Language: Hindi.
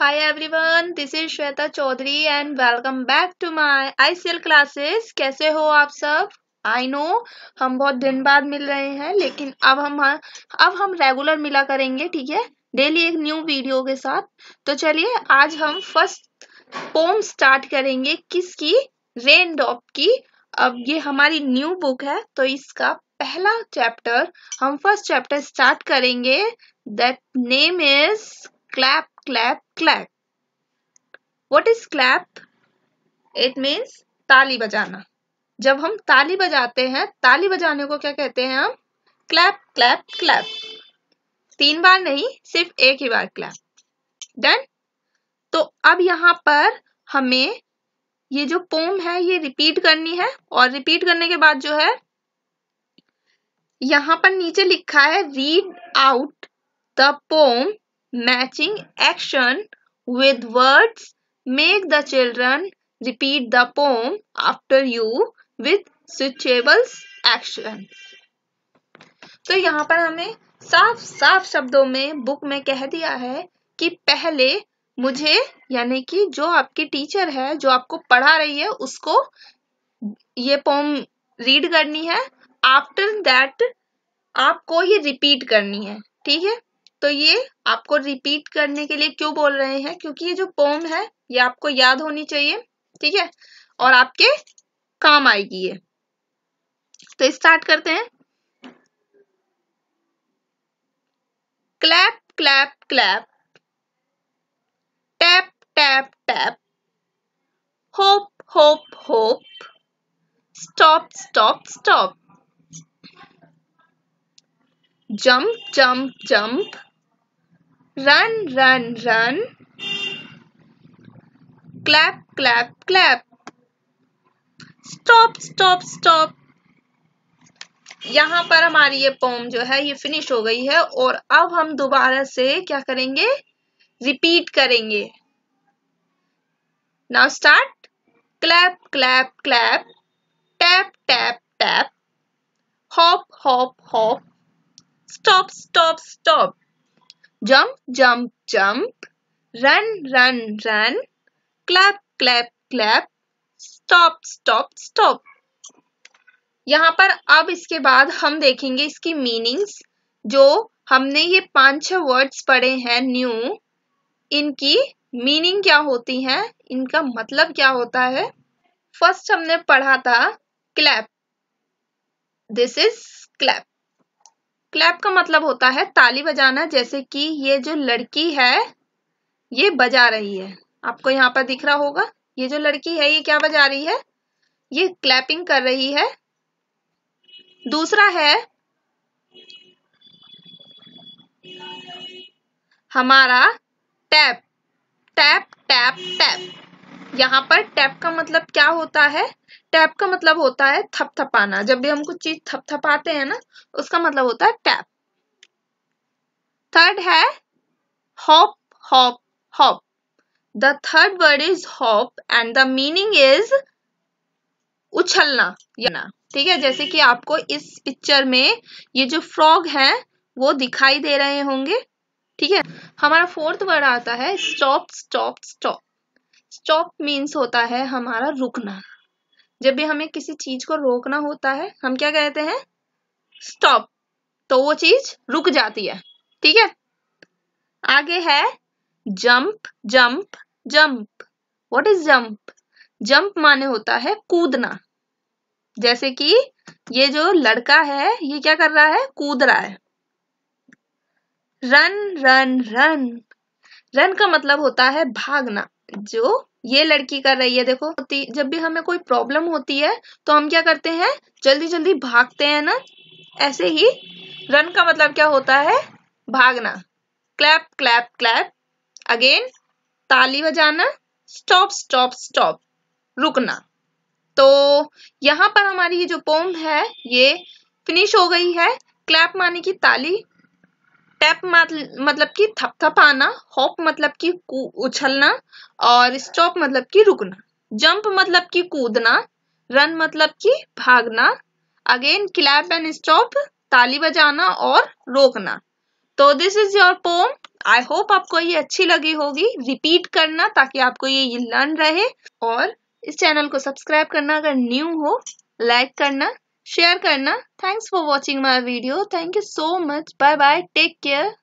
Hi everyone, this is Shweta Chaudhary and welcome back to my ICL classes. कैसे हो आप सब आई नो हम बहुत दिन बाद मिल रहे हैं लेकिन अब हम अब हम रेगुलर मिला करेंगे ठीक है डेली एक न्यू वीडियो के साथ तो चलिए आज हम फर्स्ट पोम स्टार्ट करेंगे किसकी रेन डॉप की अब ये हमारी न्यू बुक है तो इसका पहला चैप्टर हम फर्स्ट चैप्टर स्टार्ट करेंगे that name is clap clap, clap. What is clap? It means ताली बजाना जब हम ताली बजाते हैं ताली बजाने को क्या कहते हैं हम क्लैप क्लैप क्लैप तीन बार नहीं सिर्फ एक ही बार क्लैप डन तो अब यहाँ पर हमें ये जो पोम है ये रिपीट करनी है और रिपीट करने के बाद जो है यहाँ पर नीचे लिखा है read out the poem matching action with words make the children repeat the poem after you with suitable action तो यहाँ पर हमें साफ साफ शब्दों में बुक में कह दिया है कि पहले मुझे यानी कि जो आपकी टीचर है जो आपको पढ़ा रही है उसको ये पोम रीड करनी है आफ्टर दैट आपको ये रिपीट करनी है ठीक है तो ये आपको रिपीट करने के लिए क्यों बोल रहे हैं क्योंकि ये जो पोम है ये आपको याद होनी चाहिए ठीक है और आपके काम आएगी ये तो स्टार्ट करते हैं clap clap clap tap tap tap hop hop hop stop stop stop jump jump jump run run run clap clap clap stop stop stop यहाँ पर हमारी ये पोम जो है ये फिनिश हो गई है और अब हम दोबारा से क्या करेंगे रिपीट करेंगे now start clap clap clap tap tap tap hop hop hop stop stop stop jump jump jump run run run clap clap clap stop stop stop यहाँ पर अब इसके बाद हम देखेंगे इसकी मीनिंग्स जो हमने ये पांच छह वर्ड्स पढ़े हैं न्यू इनकी मीनिंग क्या होती है इनका मतलब क्या होता है फर्स्ट हमने पढ़ा था clap this is clap clap का मतलब होता है ताली बजाना जैसे कि ये जो लड़की है ये बजा रही है आपको यहाँ पर दिख रहा होगा ये जो लड़की है ये क्या बजा रही है ये क्लैपिंग कर रही है दूसरा है हमारा टैप टैप टैप टैप यहाँ पर टैप का मतलब क्या होता है टैप का मतलब होता है थपथपाना जब भी हम कुछ चीज थपथपाते हैं ना उसका मतलब होता है टैप थर्ड है hop hop hop the third word is hop and the meaning is उछलना या ठीक है जैसे कि आपको इस पिक्चर में ये जो फ्रॉग है वो दिखाई दे रहे होंगे ठीक है हमारा फोर्थ वर्ड आता है stop stop stop stop means होता है हमारा रुकना जब भी हमें किसी चीज को रोकना होता है हम क्या कहते हैं स्टॉप तो वो चीज रुक जाती है ठीक है आगे है jump jump jump what is jump jump माने होता है कूदना जैसे कि ये जो लड़का है ये क्या कर रहा है कूद रहा है रन रन रन रन का मतलब होता है भागना जो ये लड़की कर रही है देखो जब भी हमें कोई प्रॉब्लम होती है तो हम क्या करते हैं जल्दी जल्दी भागते हैं ना ऐसे ही रन का मतलब क्या होता है भागना क्लैप क्लैप क्लैप अगेन ताली बजाना स्टॉप स्टॉप स्टॉप रुकना तो यहाँ पर हमारी ये जो पोम है ये फिनिश हो गई है क्लैप माने की ताली टैप मतलब कि थपथपाना हॉप मतलब कि उछलना और स्टॉप मतलब कि रुकना जंप मतलब कि कूदना रन मतलब कि भागना अगेन क्लैप एंड स्टॉप ताली बजाना और रोकना तो this is your poem I hope आपको ये अच्छी लगी होगी रिपीट करना ताकि आपको ये लर्न रहे और इस चैनल को सब्सक्राइब करना अगर न्यू हो लाइक करना शेयर करना thanks for watching my video thank you so much bye bye take care